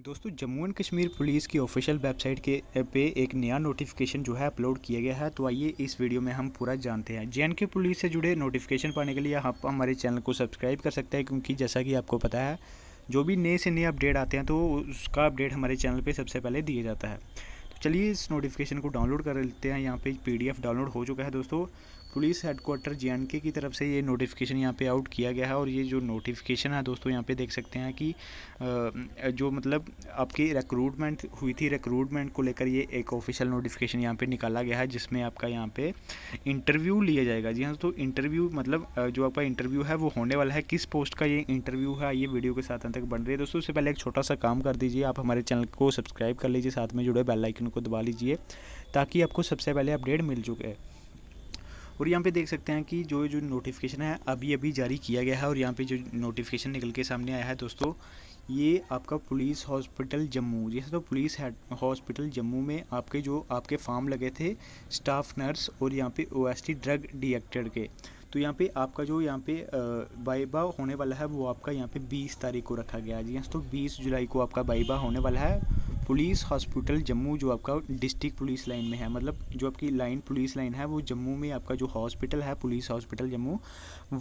दोस्तों Jammu and Kashmir police की official website के पे एक नया नोटिफिकेशन जो है अपलोड किया गया है तो आइए इस वीडियो में हम पूरा जानते हैं जे के पुलिस से जुड़े नोटिफिकेशन पाने के लिए आप हमारे चैनल को सब्सक्राइब कर सकते हैं क्योंकि जैसा कि आपको पता है जो भी नए से नए अपडेट आते हैं तो उसका अपडेट हमारे चैनल पर सबसे पहले दिया जाता है तो चलिए इस नोटिफिकेशन को डाउनलोड कर लेते हैं यहाँ पर पी डाउनलोड हो चुका है दोस्तों पुलिस हेडकोर्टर जे की तरफ से ये नोटिफिकेशन यहाँ पे आउट किया गया है और ये जो नोटिफिकेशन है दोस्तों यहाँ पे देख सकते हैं कि जो मतलब आपकी रिक्रूटमेंट हुई थी रिक्रूटमेंट को लेकर ये एक ऑफिशियल नोटिफिकेशन यहाँ पे निकाला गया है जिसमें आपका यहाँ पे इंटरव्यू लिया जाएगा जी हाँ तो इंटरव्यू मतलब जो आपका इंटरव्यू है वो होने वाला है किस पोस्ट का ये इंटरव्यू है ये वीडियो के साथ अंत तक बन रही है दोस्तों उससे पहले एक छोटा सा काम कर दीजिए आप हमारे चैनल को सब्सक्राइब कर लीजिए साथ में जुड़े बेल को दबा लीजिए ताकि आपको सबसे पहले अपडेट मिल चुके और यहाँ पे देख सकते हैं कि जो जो नोटिफिकेशन है अभी अभी जारी किया गया है और यहाँ पे जो नोटिफिकेशन निकल के सामने आया है दोस्तों ये आपका पुलिस हॉस्पिटल जम्मू जैसे तो पुलिस हॉस्पिटल जम्मू में आपके जो आपके फार्म लगे थे स्टाफ नर्स और यहाँ पे ओ ड्रग डिएक्टर के तो यहाँ पे आपका जो यहाँ पे बाइबा होने वाला है वो आपका यहाँ पे 20 तारीख को रखा गया है जी हाँ तो 20 जुलाई को आपका बाइबा होने वाला है पुलिस हॉस्पिटल जम्मू जो आपका डिस्ट्रिक्ट पुलिस लाइन में है मतलब जो आपकी लाइन पुलिस लाइन है वो जम्मू में आपका जो हॉस्पिटल है पुलिस हॉस्पिटल जम्मू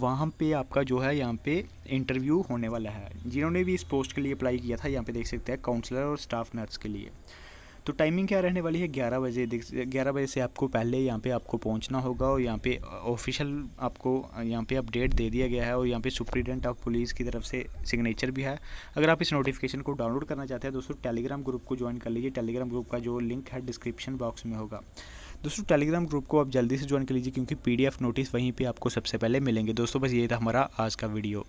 वहाँ पे आपका जो है यहाँ पे इंटरव्यू होने वाला है जिन्होंने भी इस पोस्ट के लिए अप्लाई किया था यहाँ पे देख सकते हैं काउंसलर और स्टाफ नर्स के लिए तो टाइमिंग क्या रहने वाली है ग्यारह बजे ग्यारह बजे से आपको पहले यहाँ पे आपको पहुँचना होगा और यहाँ पे ऑफिशियल आपको यहाँ पे अपडेट दे दिया गया है और यहाँ पे सुप्रीडेंट ऑफ पुलिस की तरफ से सिग्नेचर भी है अगर आप इस नोटिफिकेशन को डाउनलोड करना चाहते हैं दोस्तों टेलीग्राम ग्रुप को ज्वाइन कर लीजिए टेलीग्राम ग्रुप का जो लिंक है डिस्क्रिप्शन बॉक्स में होगा दोस्तों टेलीग्राम ग्रुप को आप जल्दी से ज्वाइन कर लीजिए क्योंकि पीडीएफ नोटिस वहीं पे आपको सबसे पहले मिलेंगे दोस्तों बस ये था हमारा आज का वीडियो